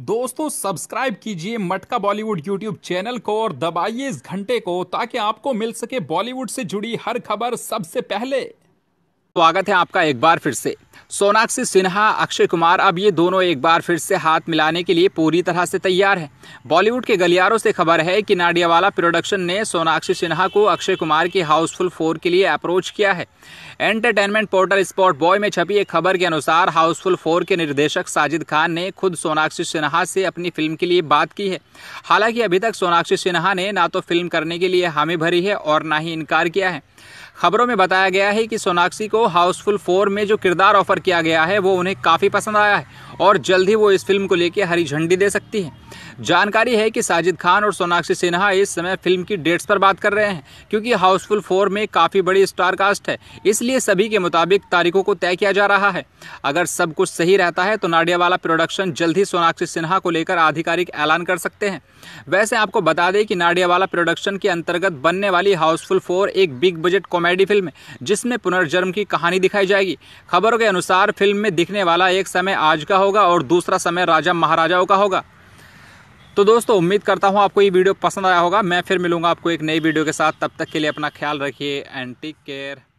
दोस्तों सब्सक्राइब कीजिए मटका बॉलीवुड यूट्यूब चैनल को और दबाइए इस घंटे को ताकि आपको मिल सके बॉलीवुड से जुड़ी हर खबर सबसे पहले स्वागत है आपका एक बार फिर से सोनाक्षी सिन्हा अक्षय कुमार अब ये दोनों एक बार फिर से हाथ मिलाने के लिए पूरी तरह से तैयार हैं बॉलीवुड के गलियारों से खबर है कि नाडियावाला प्रोडक्शन ने सोनाक्षी सिन्हा को अक्षय कुमार की हाउसफुल फोर के लिए अप्रोच किया है एंटरटेनमेंट पोर्टल स्पॉट बॉय में छपी एक खबर के अनुसार हाउसफुल फोर के निर्देशक साजिद खान ने खुद सोनाक्षी सिन्हा से अपनी फिल्म के लिए बात की है हालांकि अभी तक सोनाक्षी सिन्हा ने ना तो फिल्म करने के लिए हामी भरी है और ना ही इनकार किया है खबरों में बताया गया है कि सोनाक्षी को हाउसफुल फोर में जो किरदार ऑफर किया गया है वो उन्हें काफ़ी पसंद आया है और जल्द ही वो इस फिल्म को लेकर हरी झंडी दे सकती है जानकारी है कि साजिद खान और सोनाक्षी सिन्हा इस समय फिल्म की डेट्स पर बात कर रहे हैं क्योंकि हाउसफुल फोर में काफ़ी बड़ी स्टार कास्ट है इसलिए सभी के मुताबिक तारीखों को तय किया जा रहा है अगर सब कुछ सही रहता है तो नाडियावाला प्रोडक्शन जल्द ही सोनाक्षी सिन्हा को लेकर आधिकारिक ऐलान कर सकते हैं वैसे आपको बता दें कि नाडियावाला प्रोडक्शन के अंतर्गत बनने वाली हाउसफुल फोर एक बिग बजट कॉमेडी फिल्म है जिसमें पुनर्जन्म की कहानी दिखाई जाएगी खबरों के अनुसार फिल्म में दिखने वाला एक समय आज का होगा और दूसरा समय राजा महाराजाओं का होगा तो दोस्तों उम्मीद करता हूँ आपको ये वीडियो पसंद आया होगा मैं फिर मिलूँगा आपको एक नई वीडियो के साथ तब तक के लिए अपना ख्याल रखिए एंड टेक केयर